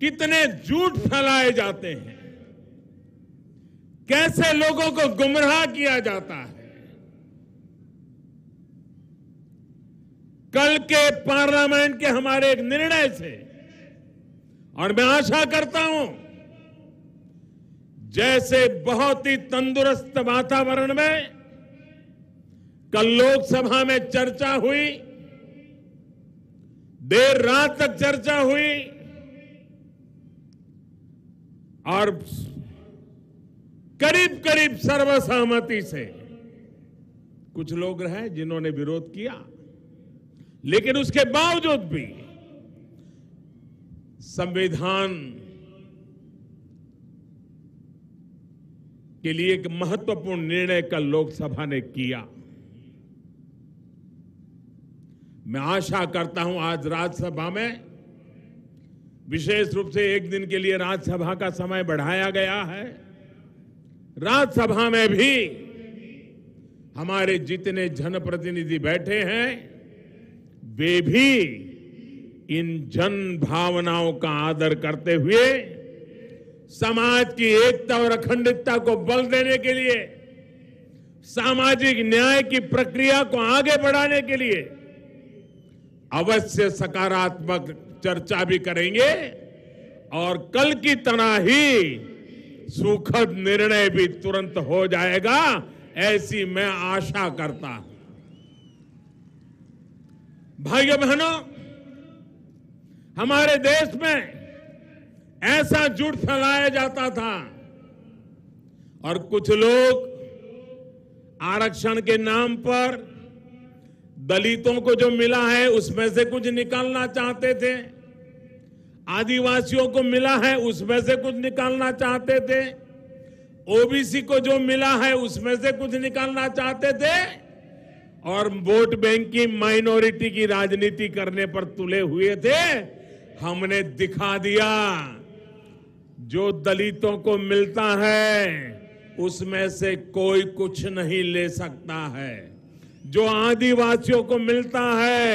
कितने झूठ फैलाए जाते हैं कैसे लोगों को गुमराह किया जाता है कल के पार्लियामेंट के हमारे एक निर्णय से और मैं आशा करता हूं जैसे बहुत ही तंदुरुस्त वातावरण में कल लोकसभा में चर्चा हुई देर रात तक चर्चा हुई और करीब करीब सर्वसहमति से कुछ लोग रहे जिन्होंने विरोध किया लेकिन उसके बावजूद भी संविधान के लिए एक महत्वपूर्ण निर्णय कल लोकसभा ने किया मैं आशा करता हूं आज राज्यसभा में विशेष रूप से एक दिन के लिए राज्यसभा का समय बढ़ाया गया है राज्यसभा में भी हमारे जितने जनप्रतिनिधि बैठे हैं वे भी इन जन भावनाओं का आदर करते हुए समाज की एकता और अखंडता को बल देने के लिए सामाजिक न्याय की प्रक्रिया को आगे बढ़ाने के लिए अवश्य सकारात्मक चर्चा भी करेंगे और कल की तरह ही सुखद निर्णय भी तुरंत हो जाएगा ऐसी मैं आशा करता हूं भाइयों बहनों हमारे देश में ऐसा जुट फैलाया जाता था और कुछ लोग आरक्षण के नाम पर दलितों को जो मिला है उसमें से कुछ निकालना चाहते थे आदिवासियों को मिला है उसमें से कुछ निकालना चाहते थे ओबीसी को जो मिला है उसमें से कुछ निकालना चाहते थे और वोट बैंक की माइनॉरिटी की राजनीति करने पर तुले हुए थे हमने दिखा दिया जो दलितों को मिलता है उसमें से कोई कुछ नहीं ले सकता है जो आदिवासियों को मिलता है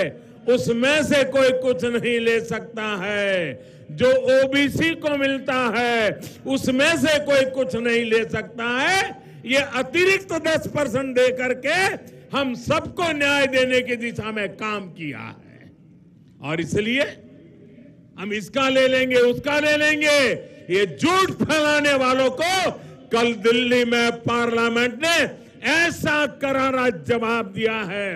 उसमें से कोई कुछ नहीं ले सकता है जो ओबीसी को मिलता है उसमें से कोई कुछ नहीं ले सकता है ये अतिरिक्त दस परसेंट दे करके हम सबको न्याय देने की दिशा में काम किया है और इसलिए हम इसका ले लेंगे उसका ले लेंगे ये झूठ फैलाने वालों को कल दिल्ली में पार्लियामेंट ने ऐसा करारा जवाब दिया है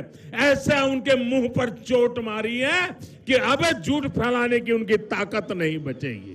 ऐसा उनके मुंह पर चोट मारी है कि अब झूठ फैलाने की उनकी ताकत नहीं बचेगी